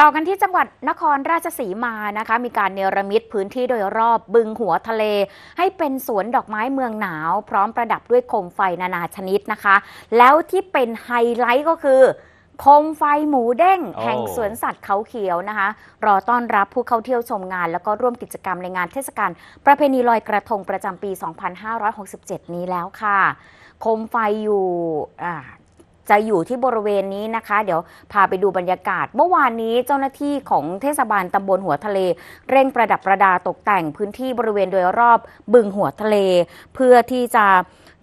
ต่อกันที่จังหวัดนครราชสีมานะคะ มีการเนรมิตพื้นที่โดยรอบบึงหัวทะเล ให้เป็นสวนดอกไม้เมืองหนาว พร้อมประดับด้วยโคมไฟนานาชนิดนะคะ แล้วที่เป็นไฮไลท์ก็คือโคมไฟหมูเด้ง แห่งสวนสัตว์เขาเขียวนะคะ รอต้อนรับผู้เข้าเที่ยวชมงาน แล้วก็ร่วมกิจกรรมในงานเทศกาลประเพณีลอยกระทงประจำปี 2567 นี้แล้วค่ะโคมไฟอยู่จะอยู่ที่บริเวณนี้นะคะ เดี๋ยวพาไปดูบรรยากาศเมื่อวานนี้ เจ้าหน้าที่ของเทศบาลตำบลหัวทะเล เร่งประดับประดาตกแต่งพื้นที่บริเวณโดยรอบบึงหัวทะเล เพื่อที่จะ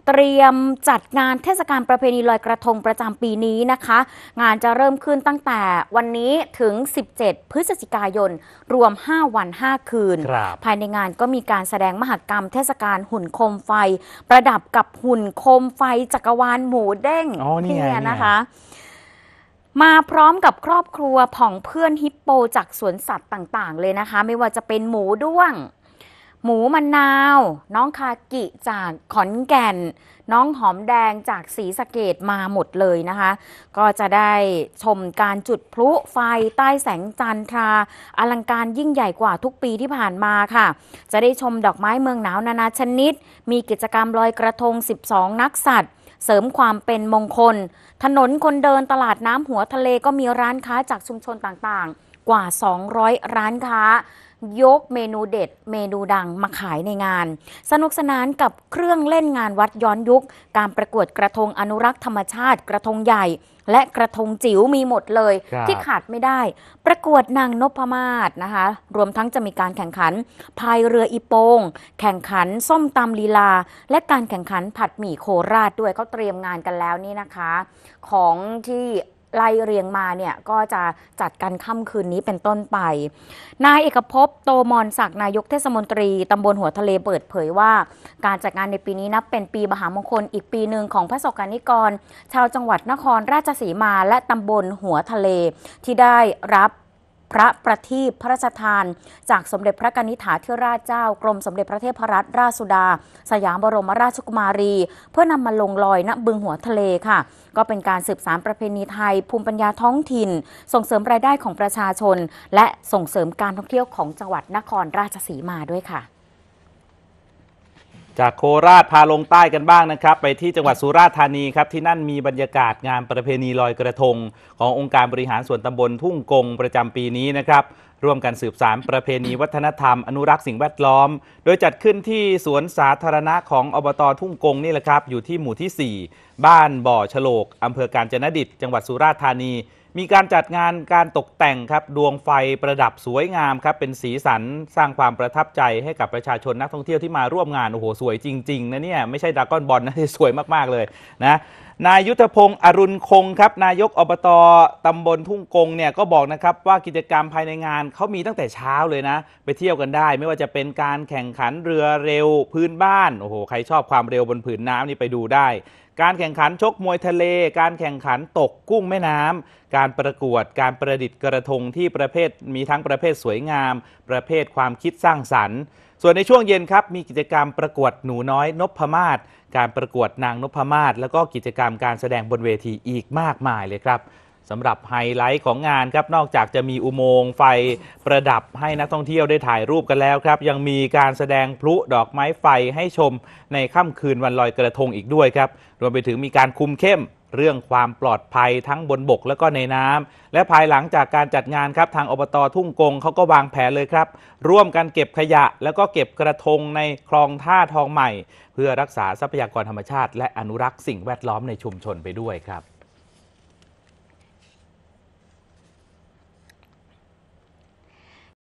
เตรียมจัดงานเทศกาลประเพณีลอยกระทงประจำปีนี้นะคะ งานจะเริ่มขึ้นตั้งแต่วันนี้ถึง 17 พฤศจิกายน รวม 5 วัน 5 คืน ภายในงานก็มีการแสดงมหกรรมเทศกาลหุ่นโคมไฟ ประดับกับหุ่นโคมไฟจักรวาลหมูเด้งเนี่ยนะคะมาพร้อมกับครอบครัวผ่องเพื่อนฮิปโปจากสวนสัตว์ต่างๆ เลยนะคะไม่ว่าจะเป็นหมูด้วงหมูมะนนาว น้องคากิจากขอนแก่น น้องหอมแดงจากศรีสะเกดมาหมดเลยนะคะ ก็จะได้ชมการจุดพลุไฟใต้แสงจันทราอลังการยิ่งใหญ่กว่าทุกปีที่ผ่านมาค่ะ จะได้ชมดอกไม้เมืองหนาวนานาชนิด มีกิจกรรมลอยกระทง 12 นักสัตว์เสริมความเป็นมงคล ถนนคนเดินตลาดน้ำหัวทะเลก็มีร้านค้าจากชุมชนต่างๆกว่า 200 ร้านค้า ยกเมนูเด็ดเมนูดังมาขายในงาน สนุกสนานกับเครื่องเล่นงานวัดย้อนยุคการประกวดกระทงอนุรักษ์ธรรมชาติ กระทงใหญ่ และกระทงจิ๋วมีหมดเลย ที่ขาดไม่ได้ ประกวดนางนพมาศนะคะ รวมทั้งจะมีการแข่งขันพายเรืออีโปง แข่งขันส้มตำลีลา และการแข่งขันผัดหมี่โคราชด้วยเขาเตรียมงานกันแล้วนี่นะคะ ของที่ไล่เรียงมาเนี่ยก็จะจัดกันค่ำคืนนี้เป็นต้นไป นายเอกภพโตมอนศักนายกเทศมนตรีตำบลหัวทะเลเปิดเผยว่าการจัดงานในปีนี้นับเป็นปีมหามงคล อีกปีหนึ่งของพระสกนิกร ชาวจังหวัดนครราชสีมาและตำบลหัวทะเลที่ได้รับพระประทีปพระราชทานจากสมเด็จพระกนิษฐาธิราชเจ้ากรมสมเด็จพระเทพรัตนราชสุดา สยามบรมราชกุมารี เพื่อนำมาลงลอยณบึงหัวทะเลค่ะ ก็เป็นการสืบสานประเพณีไทย ภูมิปัญญาท้องถิ่น ส่งเสริมรายได้ของประชาชนและส่งเสริมการท่องเที่ยวของจังหวัดนครราชสีมาด้วยค่ะจากโคราชพาลงใต้กันบ้างนะครับ ไปที่จังหวัดสุราษฎร์ธานีครับที่นั่นมีบรรยากาศงานประเพณีลอยกระทง ขององค์การบริหารส่วนตำบลทุ่งกงประจำปีนี้นะครับร่วมกันสืบสารประเพณีวัฒนธรรมอนุรักษ์สิ่งแวดล้อม โดยจัดขึ้นที่สวนสาธารณะของอบตทุ่งกงนี่แหละครับอยู่ที่หมู่ที่ 4 บ้านบ่อฉลก อำเภอกาญจนดิตจังหวัดสุราษฎร์ธานีมีการจัดงานการตกแต่งครับดวงไฟประดับสวยงามครับ เป็นสีสันสร้างความประทับใจให้กับประชาชนนักท่องเที่ยวที่มาร่วมงาน โอ้โห สวยจริงๆ นะเนี่ย ไม่ใช่ดากอนบอลนะสวยมากๆเลยนะนายยุทธพงศ์อรุณคงครับนายกอบตตำบลทุ่งกงเนี่ยก็บอกนะครับว่ากิจกรรมภายในงานเขามีตั้งแต่เช้าเลยนะ ไปเที่ยวกันได้ ไม่ว่าจะเป็นการแข่งขันเรือเร็วพื้นบ้านโอ้โหใครชอบความเร็วบนผืนน้ำนี่ไปดูได้ การแข่งขันชกมวยทะเล การแข่งขันตกกุ้งแม่น้ำการประกวดการประดิษฐ์กระทงที่ประเภทมีทั้งประเภทสวยงามประเภทความคิดสร้างสรรค์ส่วนในช่วงเย็น ครับ มีกิจกรรมประกวดหนูน้อยนพมาศการประกวดนางนพมาศแล้วก็กิจกรรมการแสดงบนเวทีอีกมากมายเลยครับสำหรับไฮไลท์ของงานครับนอกจากจะมีอุโมงค์ไฟประดับให้นักท่องเที่ยวได้ถ่ายรูปกันแล้วครับยังมีการแสดงพลุดอกไม้ไฟให้ชมในค่ำคืนวันลอยกระทงอีกด้วยครับรวมไปถึงมีการคุมเข้มเรื่องความปลอดภัยทั้งบนบกและก็ในน้ำ และภายหลังจากการจัดงานครับทางอบตทุ่งกงเขาก็วางแผนเลยครับ ร่วมกันเก็บขยะแล้วก็เก็บกระทงในคลองท่าทองใหม่ เพื่อรักษาทรัพยากรธรรมชาติและอนุรักษ์สิ่งแวดล้อมในชุมชนไปด้วยครับ